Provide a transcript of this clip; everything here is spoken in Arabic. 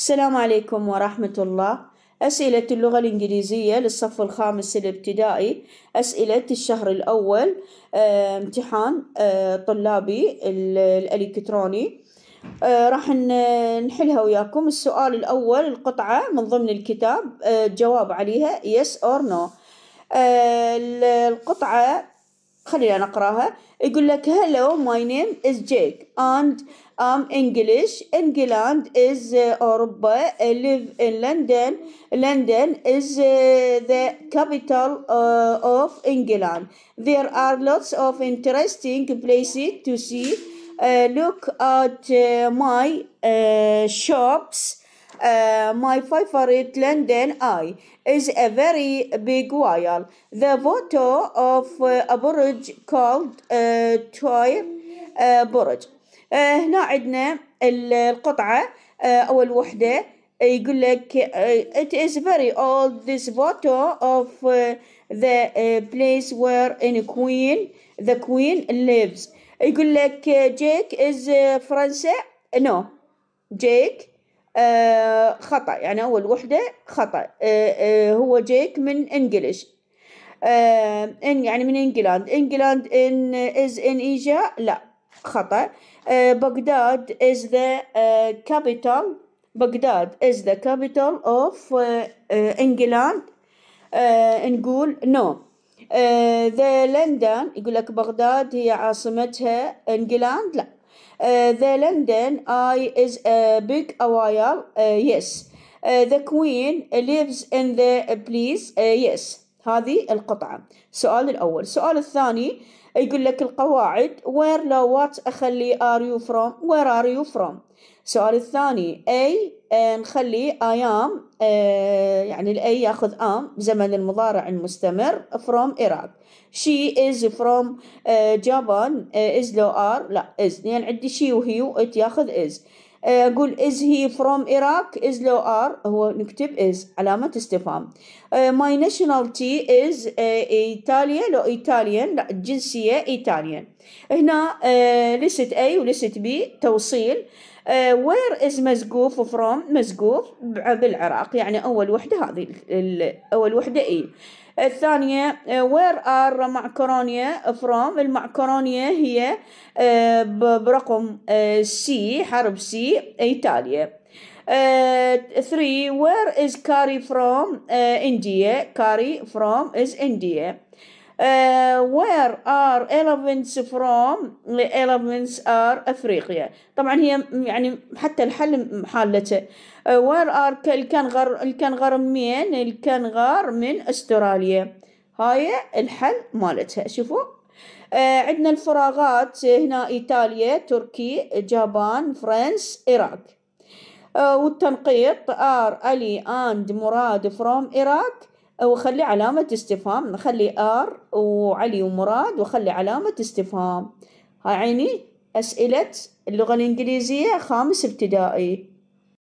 السلام عليكم ورحمة الله أسئلة اللغة الإنجليزية للصف الخامس الابتدائي أسئلة الشهر الأول آه، امتحان آه، طلابي الإلكتروني آه، راح نحلها وياكم السؤال الأول القطعة من ضمن الكتاب الجواب عليها yes or no القطعة خلينا نقراها يقول لك hello my name is Jake and I'm English England is uh, أوروبا I live in London London is uh, the capital uh, of England there are lots of interesting places to see look at my shops Uh, my favorite London Eye is a very big whale. The photo of uh, a bridge called uh, Bridge. uh, Uh, هنا عندنا القطعة uh, أو الوحدة يقول لك uh, it is very old this photo of uh, the uh, place where in queen the queen lives يقول لك Jake is فرنسا no Jake. آه، خطأ يعني أول وحدة خطأ آه, آه، هو جيك من إنجلش آه، إن يعني من إنجلاند إنجلاند إن إز إن إيجا لا خطأ بغداد is the capital بغداد is the capital of إنجلاند نقول نو ذا لندن يقول لك بغداد هي عاصمتها إنجلاند لا Uh, the London Eye is a big wire. Uh, yes. Uh, the Queen lives in the place. yes. هذه القطعة السؤال الأول السؤال الثاني يقول لك القواعد where لو what أخلي are you from where are you from السؤال الثاني A نخلي I am آه، يعني الأي ياخذ am زمن المضارع المستمر from Iraq she is from آه، Japan آه، is لو are لا is لأن يعني عندي she وهي وإت ياخذ is اقول از هي فروم Iraq از لو ار هو نكتب از علامة استفهام ماي أه، nationality از ايطاليا أه، لو ايطاليان لا الجنسية ايطاليان هنا أه، ليست اي وليست بي توصيل وير از مزقوف فروم مزقوف بالعراق يعني اول وحده هذه اول وحده اي الثانية وير آه، ار معكرونيا فروم المعكرونيا هي آه، برقم سي آه، حرب سي ايطاليا 3 وير از كاري فروم انديا كاري فروم از انديا uh, where are elephants from elephants are أفريقيا طبعا هي يعني حتى الحل حالته uh, where are الكنغر الكنغر من الكنغر من أستراليا هاي الحل مالتها شوفوا آه عندنا الفراغات هنا إيطاليا تركي جابان فرنس إيراك آه والتنقيط ار الي اند مراد فروم إيراك وخلي علامة استفهام نخلي ار وعلي ومراد وخلي علامة استفهام هاي عيني اسئلة اللغة الانجليزية خامس ابتدائي